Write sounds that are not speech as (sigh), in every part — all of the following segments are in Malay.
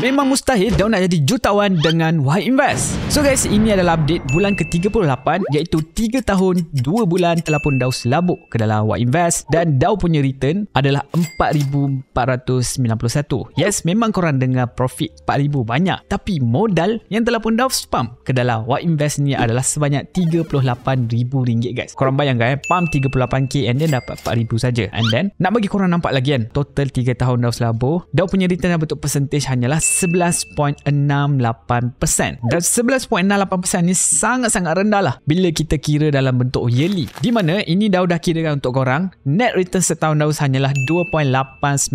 Memang mustahil Daun nak jadi jutawan dengan Wahid Invest. So guys, ini adalah update bulan ke-38 iaitu 3 tahun 2 bulan telah pun Daun selabuk ke dalam Wahid Invest dan Daun punya return adalah 4491. Yes, memang korang dengar profit 4000 banyak tapi modal yang telah pun Daun spam ke dalam Wahid Invest ni adalah sebanyak 38000 ringgit guys. Korang bayangkan eh, pam 38k and then dapat 4000 saja. And then, nak bagi korang nampak lagi kan, total 3 tahun Daun selabuk, Daun punya return dalam bentuk percentage hanyalah 11.68%. Dan 11.68% ni sangat-sangat rendah lah bila kita kira dalam bentuk yearly. Di mana ini dah dah kirakan untuk korang, net return setahun Daus hanyalah 2.89%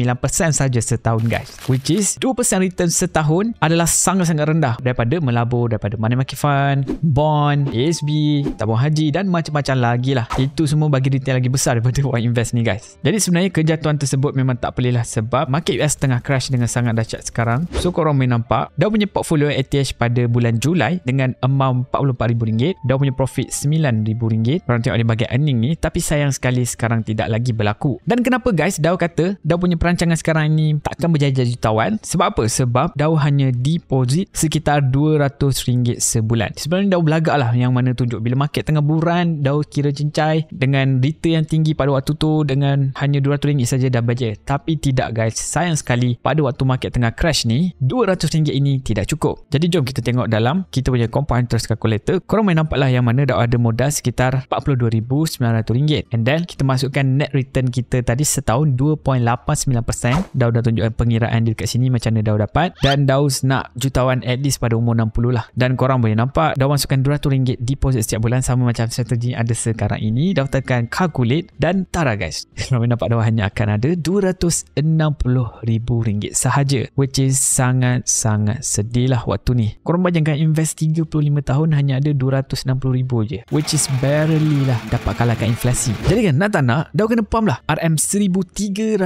saja setahun guys. Which is 2% return setahun adalah sangat-sangat rendah daripada melabur daripada money market fund, bond, ASB, tabung haji dan macam-macam lagi lah. Itu semua bagi return lagi besar daripada buat invest ni guys. Jadi sebenarnya kejatuhan tersebut memang tak perlilah sebab market US tengah crash dengan sangat dahsyat sekarang So korang boleh nampak Dow punya portfolio ATH pada bulan Julai dengan amount RM44,000 Dow punya profit RM9,000 Korang tengok di bahagian earning ni tapi sayang sekali sekarang tidak lagi berlaku. Dan kenapa guys Dow kata Dow punya perancangan sekarang ni takkan berjaya jutawan? Sebab apa? Sebab Dow hanya deposit sekitar RM200 sebulan. Sebenarnya Dow belagak lah yang mana tunjuk bila market tengah buran Dow kira cincai dengan return yang tinggi pada waktu tu dengan hanya RM200 saja dah berjaya. Tapi tidak guys sayang sekali pada waktu market tengah crash ni RM200 ini tidak cukup. Jadi jom kita tengok dalam kita punya compound interest calculator. Korang boleh nampaklah yang mana dah ada modal sekitar RM42,900. And then kita masukkan net return kita tadi setahun 2.89%. Dau dah tunjukkan pengiraan dia dekat sini macam mana Dau dapat. Dan Dau nak jutawan at least pada umur 60 lah. Dan korang boleh nampak Dau masukkan RM200 deposit setiap bulan sama macam strategi ada sekarang ini. Dau tekan calculate dan tara guys. (laughs) Korang boleh nampak Dau hanya akan ada RM260,000 sahaja. Which is sangat-sangat sedih lah waktu ni. Korang bayangkan invest 35 tahun hanya ada 260 ribu je. Which is barely lah dapat kalahkan inflasi. Jadi kan nak tak nak, dah kena pump lah RM1,300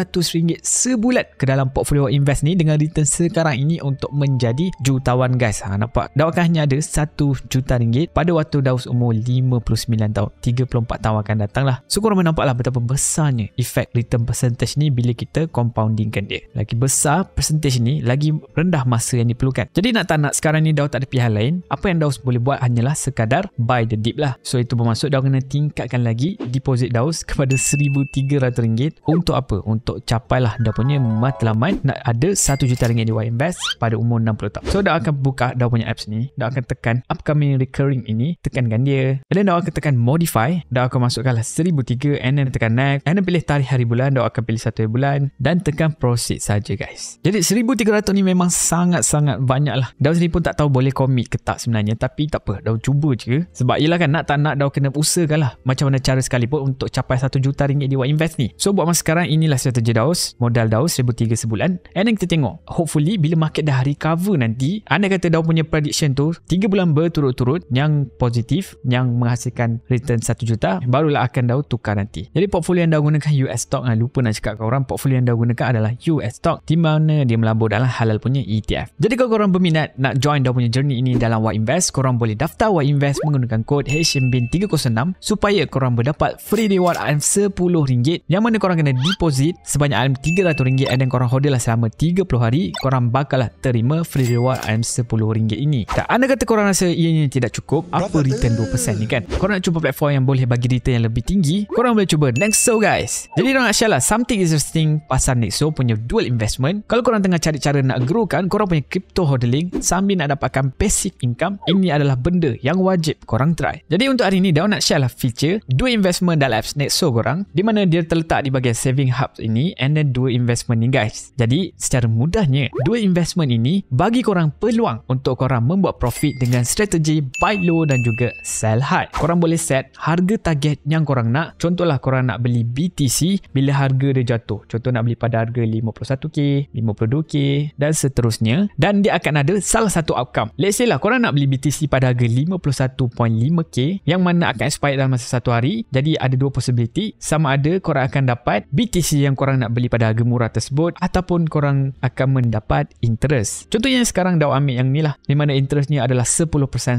sebulan ke dalam portfolio invest ni dengan return sekarang ini untuk menjadi jutawan guys. Ha, nampak? Dah akan hanya ada 1 juta ringgit pada waktu dah umur 59 tahun. 34 tahun akan datang lah. So korang nampak lah betapa besarnya efek return percentage ni bila kita compoundingkan dia. Lagi besar percentage ni, lagi rendah masa yang diperlukan. Jadi nak tak nak sekarang ni Dao tak ada pilihan lain. Apa yang Dao boleh buat hanyalah sekadar buy the dip lah. So itu bermaksud Dao kena tingkatkan lagi deposit Dao kepada RM1,300 untuk apa? Untuk capailah Dao punya matlamat nak ada RM1,000,000 di Y-Invest pada umur 60 tahun. So Dao akan buka Dao punya apps ni. Dao akan tekan upcoming recurring ini. Tekankan dia. And then Dao akan tekan modify. Dao akan masukkanlah RM1,300 and then tekan next. And then pilih tarikh hari bulan. Dao akan pilih satu hari bulan dan tekan proceed saja guys. Jadi RM1,300 ni memang sangat-sangat banyak lah. Daud sendiri pun tak tahu boleh commit ke tak sebenarnya. Tapi tak apa, Daud cuba je. Sebab ialah kan nak tak nak daun kena usahakan lah. Macam mana cara pun untuk capai 1 juta ringgit di invest ni. So buat masa sekarang inilah strategi daun. Modal daun RM1,300 sebulan. And then kita tengok. Hopefully bila market dah recover nanti. Anda kata daun punya prediction tu 3 bulan berturut-turut yang positif. Yang menghasilkan return 1 juta. Barulah akan daun tukar nanti. Jadi portfolio yang daun gunakan US stock. Ha, lupa nak cakap orang. Portfolio yang daun gunakan adalah US stock. Di mana dia melabur dalam halal punya ETF. Jadi kalau korang berminat nak join dah punya journey ini dalam Y Invest, korang boleh daftar Y Invest menggunakan kod HMBIN306 supaya korang berdapat free reward RM10 yang mana korang kena deposit sebanyak RM300 and then korang hodl lah selama 30 hari, korang bakal terima free reward RM10 ini. Tak anda kata korang rasa ianya tidak cukup, apa return 2% ni kan? Korang nak cuba platform yang boleh bagi return yang lebih tinggi, korang boleh cuba Nexo guys. Jadi korang nak lah something interesting pasal Nexo punya dual investment. Kalau korang tengah cari cara nak Guru korang punya crypto hodling sambil nak dapatkan passive income ini adalah benda yang wajib korang try. Jadi untuk hari ni dah nak share lah feature dua investment dalam apps Nexo korang di mana dia terletak di bahagian saving hub ini and then do investment ni guys. Jadi secara mudahnya dua investment ini bagi korang peluang untuk korang membuat profit dengan strategi buy low dan juga sell high. Korang boleh set harga target yang korang nak. Contohlah korang nak beli BTC bila harga dia jatuh. Contoh nak beli pada harga 51k, 52k dan dan seterusnya dan dia akan ada salah satu outcome. Let's say lah korang nak beli BTC pada harga 51.5k yang mana akan expired dalam masa satu hari. Jadi ada dua possibility sama ada korang akan dapat BTC yang korang nak beli pada harga murah tersebut ataupun korang akan mendapat interest. Contohnya sekarang dah ambil yang ni lah di mana interestnya adalah 10%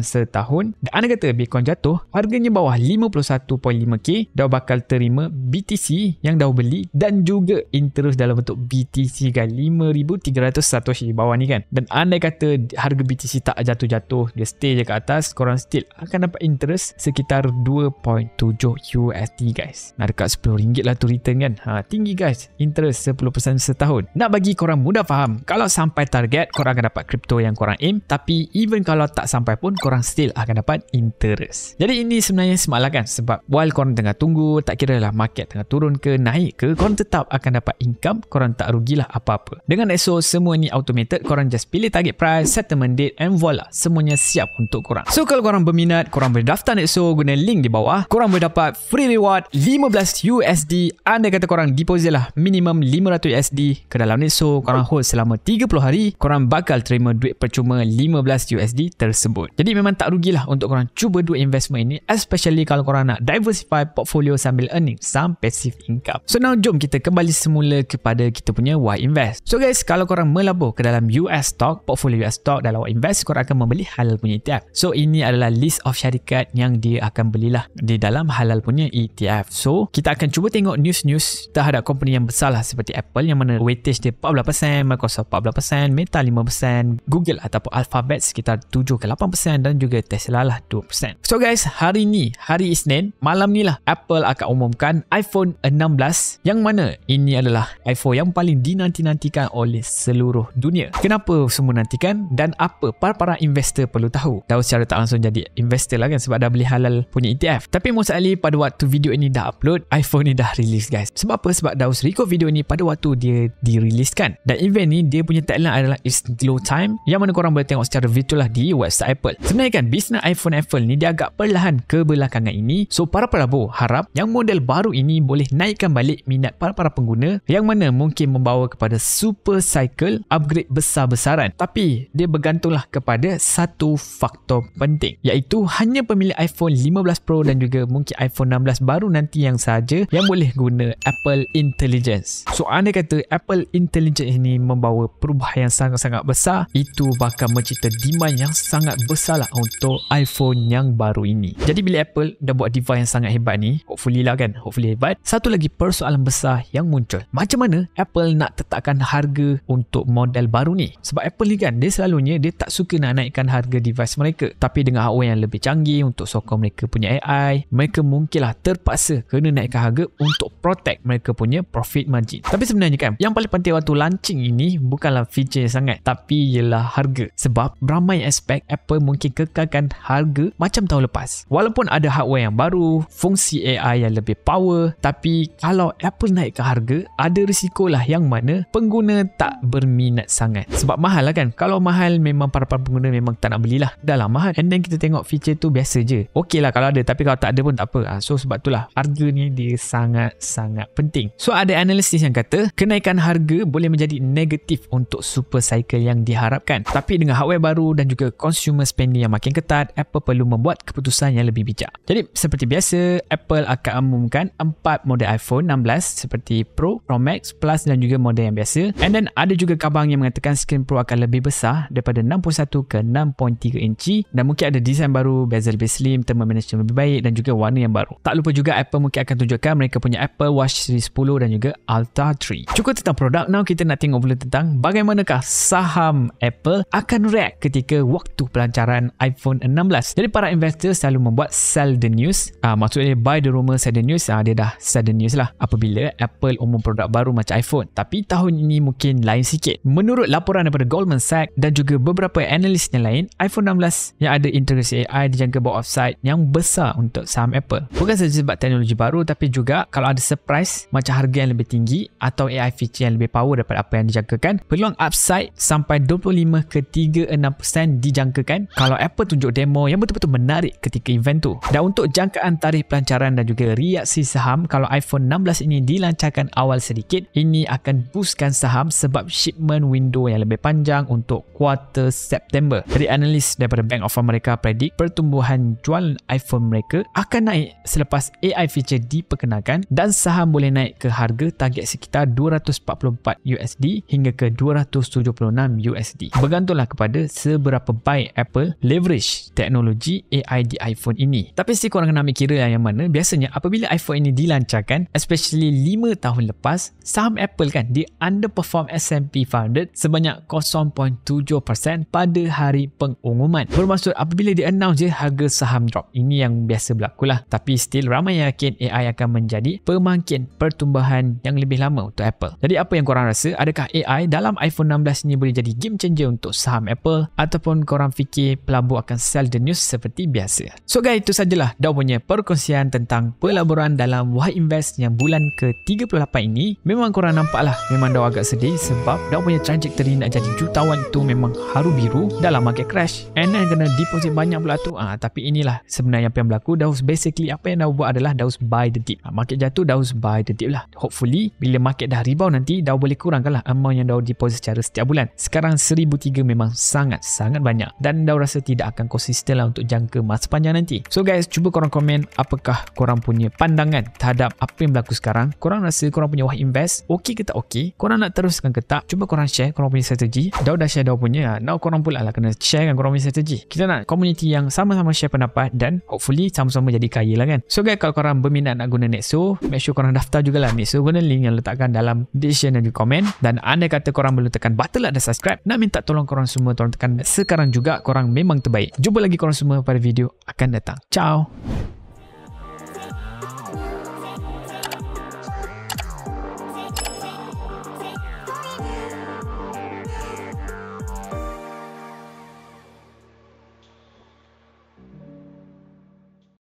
setahun dan anda kata Bitcoin jatuh harganya bawah 51.5k dah bakal terima BTC yang dah beli dan juga interest dalam bentuk BTC kan 5,300 Satoshi di bawah ni kan dan andai kata harga BTC tak jatuh-jatuh dia stay je kat atas korang still akan dapat interest sekitar 2.7 USD guys nah, dekat RM10 lah tu return kan ha, tinggi guys interest 10% setahun nak bagi korang mudah faham kalau sampai target korang akan dapat crypto yang korang aim tapi even kalau tak sampai pun korang still akan dapat interest jadi ini sebenarnya smart lah kan sebab while korang tengah tunggu tak kira lah market tengah turun ke naik ke korang tetap akan dapat income korang tak rugilah apa-apa dengan SO semua ni automated korang just pilih target price settlement date and voila semuanya siap untuk korang so kalau korang berminat korang boleh daftar Nexo guna link di bawah korang boleh dapat free reward 15 USD anda kata korang deposit lah minimum 500 USD ke dalam Nexo korang hold selama 30 hari korang bakal terima duit percuma 15 USD tersebut jadi memang tak rugilah untuk korang cuba duit investment ini especially kalau korang nak diversify portfolio sambil earning some passive income so now jom kita kembali semula kepada kita punya Y Invest so guys kalau korang melabur tabur ke dalam US stock, portfolio US stock dan awak invest, korang akan membeli halal punya ETF. So ini adalah list of syarikat yang dia akan belilah di dalam halal punya ETF. So kita akan cuba tengok news-news terhadap company yang besar lah seperti Apple yang mana weightage dia 14%, Microsoft 14%, Meta 5%, Google ataupun Alphabet sekitar 7 ke 8% dan juga Tesla lah 2%. So guys, hari ni, hari Isnin, malam ni lah Apple akan umumkan iPhone 16 yang mana ini adalah iPhone yang paling dinanti-nantikan oleh seluruh dunia. Kenapa semua nantikan dan apa para-para investor perlu tahu? Dah secara tak langsung jadi investor lah kan sebab dah beli halal punya ETF. Tapi Mus Ali pada waktu video ini dah upload, iPhone ni dah release guys. Sebab apa? Sebab Daus record video ini pada waktu dia diriliskan. Dan event ni dia punya tagline adalah It's Glow Time yang mana korang boleh tengok secara virtual lah di website Apple. Sebenarnya kan bisnes iPhone Apple ni dia agak perlahan kebelakangan ini. So para pelabur harap yang model baru ini boleh naikkan balik minat para-para pengguna yang mana mungkin membawa kepada super cycle upgrade besar-besaran tapi dia bergantunglah kepada satu faktor penting iaitu hanya pemilik iPhone 15 Pro dan juga mungkin iPhone 16 baru nanti yang saja yang boleh guna Apple Intelligence. So anda kata Apple Intelligence ini membawa perubahan yang sangat-sangat besar itu bakal mencipta demand yang sangat besar lah untuk iPhone yang baru ini. Jadi bila Apple dah buat device yang sangat hebat ni, hopefully lah kan, hopefully hebat. Satu lagi persoalan besar yang muncul. Macam mana Apple nak tetapkan harga untuk model model baru ni. Sebab Apple ni kan, dia selalunya dia tak suka nak naikkan harga device mereka. Tapi dengan hardware yang lebih canggih untuk sokong mereka punya AI, mereka mungkinlah terpaksa kena naikkan harga untuk protect mereka punya profit margin. Tapi sebenarnya kan, yang paling penting waktu launching ini bukanlah feature sangat tapi ialah harga. Sebab ramai aspek Apple mungkin kekalkan harga macam tahun lepas. Walaupun ada hardware yang baru, fungsi AI yang lebih power tapi kalau Apple naikkan harga, ada risikolah yang mana pengguna tak berminat minat sangat sebab mahal lah kan kalau mahal memang para, para pengguna memang tak nak belilah dah lah mahal and then kita tengok feature tu biasa je okey lah kalau ada tapi kalau tak ada pun tak apa ha, so sebab lah. harga ni dia sangat-sangat penting so ada analisis yang kata kenaikan harga boleh menjadi negatif untuk super cycle yang diharapkan tapi dengan hardware baru dan juga consumer spending yang makin ketat Apple perlu membuat keputusan yang lebih bijak jadi seperti biasa Apple akan umumkan 4 model iPhone 16 seperti Pro, Pro Max Plus dan juga model yang biasa and then ada juga kabar Jepang yang mengatakan skrin Pro akan lebih besar daripada 61 ke 6.3 inci dan mungkin ada desain baru, bezel lebih slim, thermal management lebih baik dan juga warna yang baru. Tak lupa juga Apple mungkin akan tunjukkan mereka punya Apple Watch Series 10 dan juga Alta 3. Cukup tentang produk, now kita nak tengok pula tentang bagaimanakah saham Apple akan react ketika waktu pelancaran iPhone 16. Jadi para investor selalu membuat sell the news, uh, maksudnya buy the rumor, sell the news, uh, dia dah sell the news lah apabila Apple umum produk baru macam iPhone. Tapi tahun ini mungkin lain sikit. Menurut laporan daripada Goldman Sachs dan juga beberapa analis yang lain, iPhone 16 yang ada integrasi AI dijangka bawa offside yang besar untuk saham Apple. Bukan sahaja sebab teknologi baru tapi juga kalau ada surprise macam harga yang lebih tinggi atau AI feature yang lebih power daripada apa yang dijangkakan, peluang upside sampai 25 ke 36% dijangkakan kalau Apple tunjuk demo yang betul-betul menarik ketika event tu. Dan untuk jangkaan tarikh pelancaran dan juga reaksi saham kalau iPhone 16 ini dilancarkan awal sedikit, ini akan boostkan saham sebab shipment dengan window yang lebih panjang untuk quarter September. Jadi analis daripada Bank of America predict pertumbuhan jualan iPhone mereka akan naik selepas AI feature diperkenalkan dan saham boleh naik ke harga target sekitar 244 USD hingga ke 276 USD. Bergantunglah kepada seberapa baik Apple leverage teknologi AI di iPhone ini. Tapi si korang kena ambil kira lah yang, yang mana biasanya apabila iPhone ini dilancarkan especially 5 tahun lepas saham Apple kan dia underperform S&P 500 crowded sebanyak 0.7% pada hari pengumuman. Bermaksud apabila di announce je harga saham drop. Ini yang biasa berlaku lah. Tapi still ramai yang yakin AI akan menjadi pemangkin pertumbuhan yang lebih lama untuk Apple. Jadi apa yang korang rasa? Adakah AI dalam iPhone 16 ni boleh jadi game changer untuk saham Apple? Ataupun korang fikir pelabur akan sell the news seperti biasa? So guys, itu sajalah dah punya perkongsian tentang pelaburan dalam Why Invest yang bulan ke-38 ini. Memang korang nampaklah memang dah agak sedih sebab dah punya trajectory nak jadi jutawan tu memang haru biru dalam market crash. And then kena deposit banyak pula tu. Ah, ha, tapi inilah sebenarnya apa yang berlaku. Daus basically apa yang Daus buat adalah Daus buy the dip. Ha, ah, market jatuh, Daus buy the dip lah. Hopefully, bila market dah rebound nanti, Daus boleh kurangkan lah amount yang Daus deposit secara setiap bulan. Sekarang seribu tiga memang sangat-sangat banyak. Dan Daus rasa tidak akan konsisten lah untuk jangka masa panjang nanti. So guys, cuba korang komen apakah korang punya pandangan terhadap apa yang berlaku sekarang. Korang rasa korang punya wah invest okey ke tak okey? Korang nak teruskan ke tak? Cuba korang share korang punya strategi dah dah share dah punya now ha, korang pula lah kena share kan korang punya strategi kita nak community yang sama-sama share pendapat dan hopefully sama-sama jadi kaya lah kan so guys kalau korang berminat nak guna Nexo make sure korang daftar jugalah Nexo guna link yang letakkan dalam description dan di komen dan anda kata korang belum tekan button lah dan subscribe nak minta tolong korang semua tolong tekan sekarang juga korang memang terbaik jumpa lagi korang semua pada video akan datang ciao